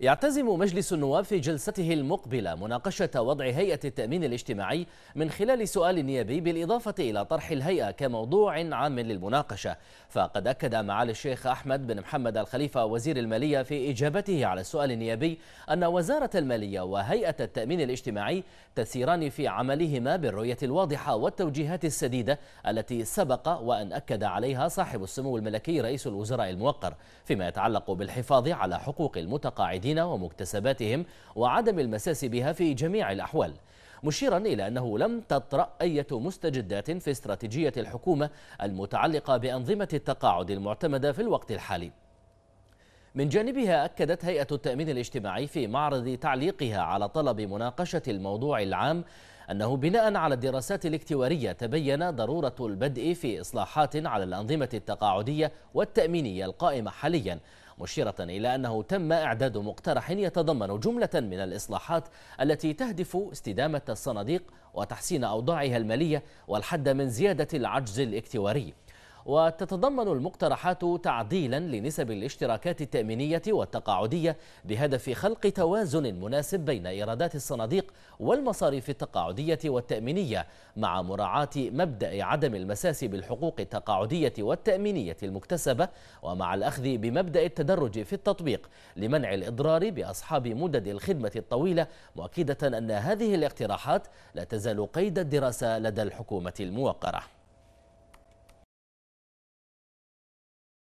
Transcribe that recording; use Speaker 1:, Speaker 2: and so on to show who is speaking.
Speaker 1: يعتزم مجلس النواب في جلسته المقبلة مناقشة وضع هيئة التأمين الاجتماعي من خلال سؤال نيابي بالإضافة إلى طرح الهيئة كموضوع عام للمناقشة فقد أكد معالي الشيخ أحمد بن محمد الخليفة وزير المالية في إجابته على السؤال النيابي أن وزارة المالية وهيئة التأمين الاجتماعي تسيران في عملهما بالرؤية الواضحة والتوجيهات السديدة التي سبق وأن أكد عليها صاحب السمو الملكي رئيس الوزراء الموقر فيما يتعلق بالحفاظ على حقوق المتقاعدين المدينة ومكتسباتهم وعدم المساس بها في جميع الأحوال مشيرا إلى أنه لم تطرأ أي مستجدات في استراتيجية الحكومة المتعلقة بأنظمة التقاعد المعتمدة في الوقت الحالي من جانبها أكدت هيئة التأمين الاجتماعي في معرض تعليقها على طلب مناقشة الموضوع العام أنه بناء على الدراسات الاكتوارية تبين ضرورة البدء في إصلاحات على الأنظمة التقاعدية والتأمينية القائمة حاليا مشيرة إلى أنه تم إعداد مقترح يتضمن جملة من الإصلاحات التي تهدف استدامة الصناديق وتحسين أوضاعها المالية والحد من زيادة العجز الاكتواري وتتضمن المقترحات تعديلا لنسب الاشتراكات التأمينية والتقاعدية بهدف خلق توازن مناسب بين إيرادات الصناديق والمصاريف التقاعدية والتأمينية مع مراعاة مبدأ عدم المساس بالحقوق التقاعدية والتأمينية المكتسبة ومع الأخذ بمبدأ التدرج في التطبيق لمنع الإضرار بأصحاب مدد الخدمة الطويلة مؤكدة أن هذه الاقتراحات لا تزال قيد الدراسة لدى الحكومة الموقرة